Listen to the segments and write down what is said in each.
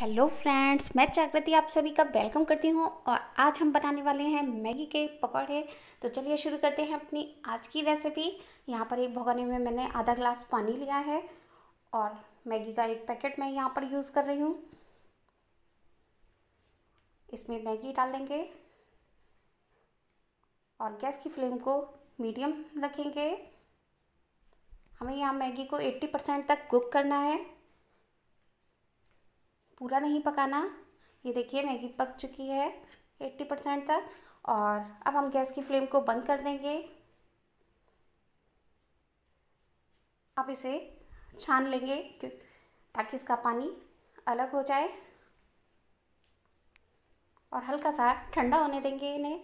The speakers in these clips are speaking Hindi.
हेलो फ्रेंड्स मैं जागृति आप सभी का वेलकम करती हूँ और आज हम बनाने वाले हैं मैगी के पकौड़े तो चलिए शुरू करते हैं अपनी आज की रेसिपी यहाँ पर एक भगोने में मैंने आधा ग्लास पानी लिया है और मैगी का एक पैकेट मैं यहाँ पर यूज़ कर रही हूँ इसमें मैगी डाल देंगे और गैस की फ्लेम को मीडियम रखेंगे हमें यहाँ मैगी को एट्टी परसेंट तक कुक करना है पूरा नहीं पकाना ये देखिए मैगी पक चुकी है एट्टी परसेंट तक और अब हम गैस की फ्लेम को बंद कर देंगे अब इसे छान लेंगे ताकि इसका पानी अलग हो जाए और हल्का सा ठंडा होने देंगे इन्हें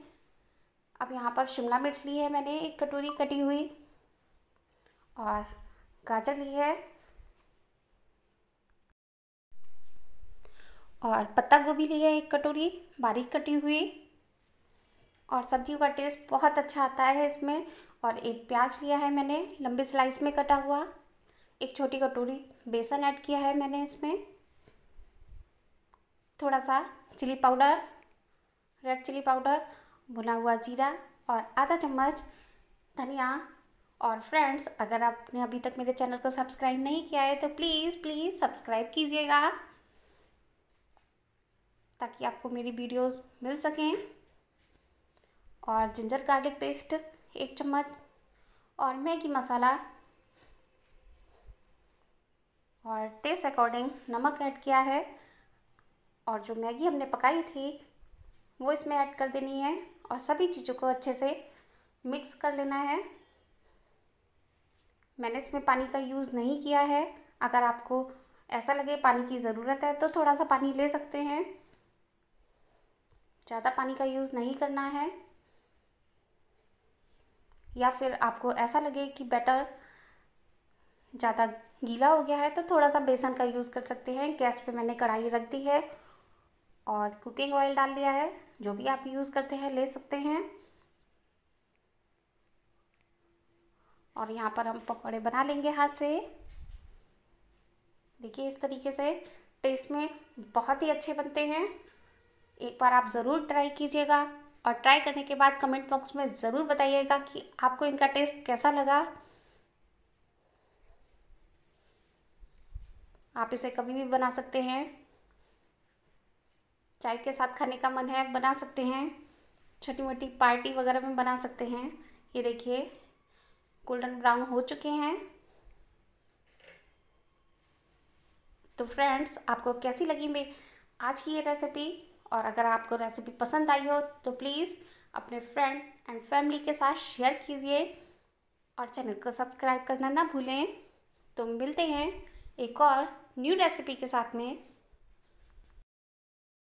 अब यहाँ पर शिमला मिर्च ली है मैंने एक कटोरी कटी हुई और गाजर ली है और पत्ता गोभी लिया एक कटोरी बारीक कटी हुई और सब्जियों का टेस्ट बहुत अच्छा आता है इसमें और एक प्याज लिया है मैंने लंबे स्लाइस में कटा हुआ एक छोटी कटोरी बेसन ऐड किया है मैंने इसमें थोड़ा सा chilli powder red chilli powder भुना हुआ जीरा और आधा चम्मच धनिया और फ्रेंड्स अगर आपने अभी तक मेरे चैनल को सब्सक्राइब नहीं किया है तो प्लीज़ प्लीज़ सब्सक्राइब कीजिएगा ताकि आपको मेरी वीडियोस मिल सकें और जिंजर गार्लिक पेस्ट एक चम्मच और मैगी मसाला और टेस्ट अकॉर्डिंग नमक ऐड किया है और जो मैगी हमने पकाई थी वो इसमें ऐड कर देनी है और सभी चीज़ों को अच्छे से मिक्स कर लेना है मैंने इसमें पानी का यूज़ नहीं किया है अगर आपको ऐसा लगे पानी की ज़रूरत है तो थोड़ा सा पानी ले सकते हैं ज़्यादा पानी का यूज़ नहीं करना है या फिर आपको ऐसा लगे कि बैटर ज़्यादा गीला हो गया है तो थोड़ा सा बेसन का यूज़ कर सकते हैं गैस पे मैंने कढ़ाई रख दी है और कुकिंग ऑयल डाल दिया है जो भी आप यूज़ करते हैं ले सकते हैं और यहाँ पर हम पकौड़े बना लेंगे हाथ से देखिए इस तरीके से टेस्ट में बहुत ही अच्छे बनते हैं एक बार आप ज़रूर ट्राई कीजिएगा और ट्राई करने के बाद कमेंट बॉक्स में ज़रूर बताइएगा कि आपको इनका टेस्ट कैसा लगा आप इसे कभी भी बना सकते हैं चाय के साथ खाने का मन है बना सकते हैं छोटी मोटी पार्टी वगैरह में बना सकते हैं ये देखिए गोल्डन ब्राउन हो चुके हैं तो फ्रेंड्स आपको कैसी लगी मेरी आज की ये रेसिपी और अगर आपको रेसिपी पसंद आई हो तो प्लीज़ अपने फ्रेंड एंड फैमिली के साथ शेयर कीजिए और चैनल को सब्सक्राइब करना ना भूलें तो मिलते हैं एक और न्यू रेसिपी के साथ में